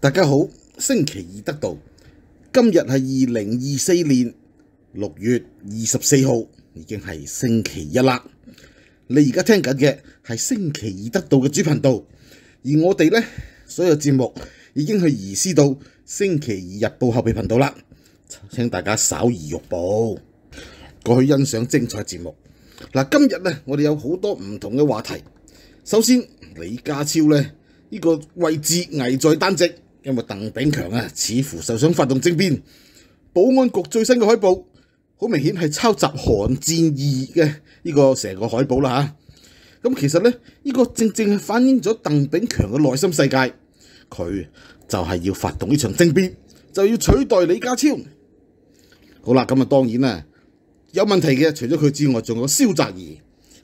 大家好，星期二得到，今日系二零二四年六月二十四号，已经系星期一啦。你而家听紧嘅系星期二得到嘅主频道，而我哋咧所有节目已经去移师到星期二日报后备频道啦，请大家稍移欲步，过去欣赏精彩节目。嗱，今日咧我哋有好多唔同嘅话题。首先，李家超咧呢个位置危在旦夕。因为邓炳强啊，似乎就想发动政编，保安局最新嘅海报，好明显系抄袭《寒战二》嘅呢个成个海报啦吓。咁其实咧，呢个正正系反映咗邓炳强嘅内心世界，佢就系要发动呢场政编，就要取代李家超。好啦，咁啊，当然啦，有问题嘅除咗佢之外，仲有肖泽义。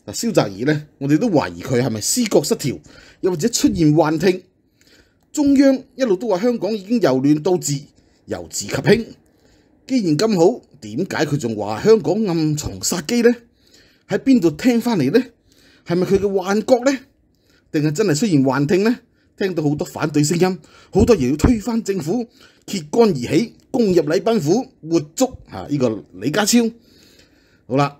嗱，萧泽义咧，我哋都怀疑佢系咪思觉失调，又或者出现幻听。中央一路都话香港已经由乱到治，由治及興。既然咁好，点解佢仲话香港暗藏杀机呢？喺边度听翻嚟呢？系咪佢嘅幻觉呢？定系真系虽然幻听呢？听到好多反对声音，好多嘢要推翻政府，揭竿而起，攻入礼宾府，活捉吓呢个李家超。好啦，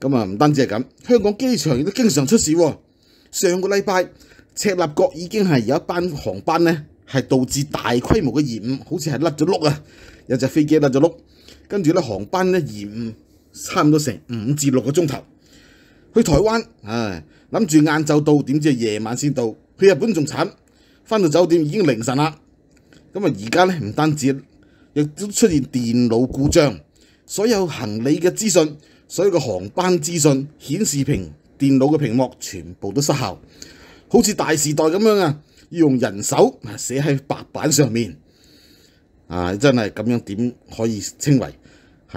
咁啊唔单止系咁，香港机场亦都经常出事。上个礼拜。赤立角已经系有一班航班咧，系导致大規模嘅延誤，好似係甩咗碌啊！有隻飛機甩咗碌，跟住咧航班咧延誤差唔多成五至六個鐘頭去台灣。唉，諗住晏晝到，點知夜晚先到。去日本仲慘，翻到酒店已經凌晨啦。咁啊，而家咧唔單止亦都出現電腦故障，所有行李嘅資訊，所有嘅航班資訊顯示屏電腦嘅屏幕全部都失效。好似大時代咁樣啊，要用人手寫喺白板上面啊，真係咁樣點可以稱為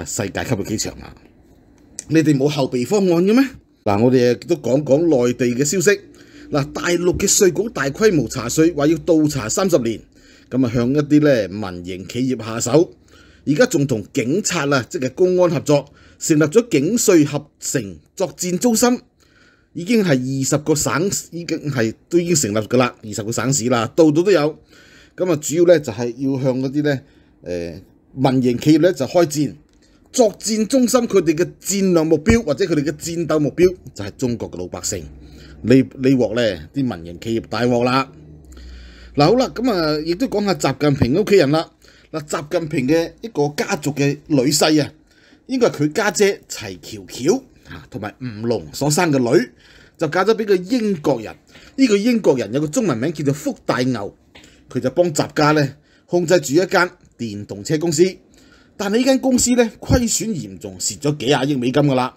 世界級嘅機場啊？你哋冇後備方案嘅咩？嗱，我哋都講講內地嘅消息。嗱，大陸嘅税局大規模查税，話要倒查三十年，咁啊向一啲咧民營企業下手。而家仲同警察啊，即係公安合作，成立咗警税合成作戰中心。已經係二十個省，已經係都已經成立噶啦，二十個省市啦，度度都有。咁啊，主要咧就係要向嗰啲咧，誒，民營企業咧就開戰，作戰中心佢哋嘅戰略目標或者佢哋嘅戰鬥目標就係中國嘅老百姓。呢呢鑊咧，啲民營企業大鑊啦。嗱，好啦，咁啊，亦都講下習近平屋企人啦。嗱，習近平嘅一個家族嘅女婿啊，應該係佢家姐齊喬喬。同埋吳龍所生嘅女就嫁咗俾個英國人，呢個英國人有個中文名叫做福大牛，佢就幫雜家咧控制住一間電動車公司，但係呢間公司咧虧損嚴重，蝕咗幾廿億美金㗎啦，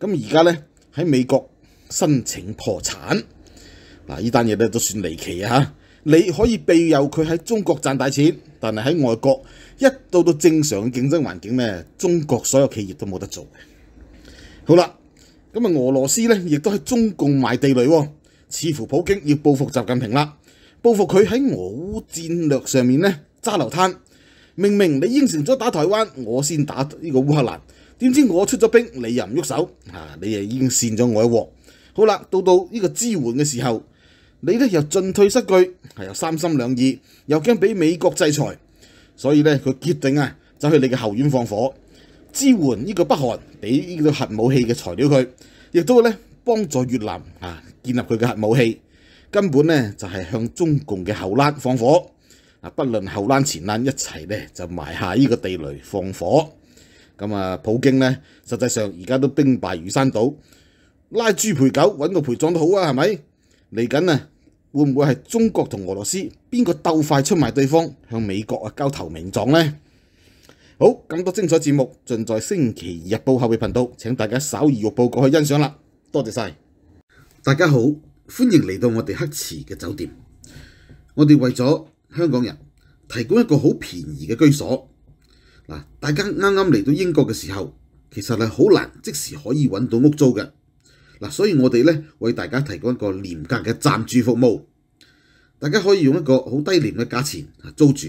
咁而家咧喺美國申請破產，嗱呢單嘢咧都算離奇啊！你可以庇佑佢喺中國賺大錢，但係喺外國一到到正常嘅競爭環境咧，中國所有企業都冇得做。好啦，咁啊，俄罗斯咧亦都喺中共埋地雷，似乎普京要报复习近平啦，报复佢喺俄乌战略上面咧揸流摊。明明你应承咗打台湾，我先打呢个乌克兰，点知我出咗兵，你又唔喐手，啊？你又经扇咗我一镬。好啦，到到呢个支援嘅时候，你咧又进退失据，系又三心两意，又惊俾美国制裁，所以咧佢决定啊走去你嘅后院放火。支援呢個北韓俾呢個核武器嘅材料，佢亦都咧幫助越南啊建立佢嘅核武器。根本咧就係向中共嘅後欄放火啊！不論後欄前欄一齊咧就埋下呢個地雷放火。咁啊，普京咧實際上而家都兵敗如山倒，拉豬陪狗揾個陪葬都好啊，係咪？嚟緊啊，會唔會係中國同俄羅斯邊個鬥快出埋對方向美國啊交投名狀咧？好咁多精彩节目，尽在《星期日报》后嘅频道，请大家稍而欲报过去欣赏啦！多谢晒，大家好，欢迎嚟到我哋黑池嘅酒店。我哋为咗香港人提供一个好便宜嘅居所。嗱，大家啱啱嚟到英国嘅时候，其实系好难即时可以揾到屋租嘅。嗱，所以我哋咧为大家提供一个廉价嘅暂住服务，大家可以用一个好低廉嘅价钱租住。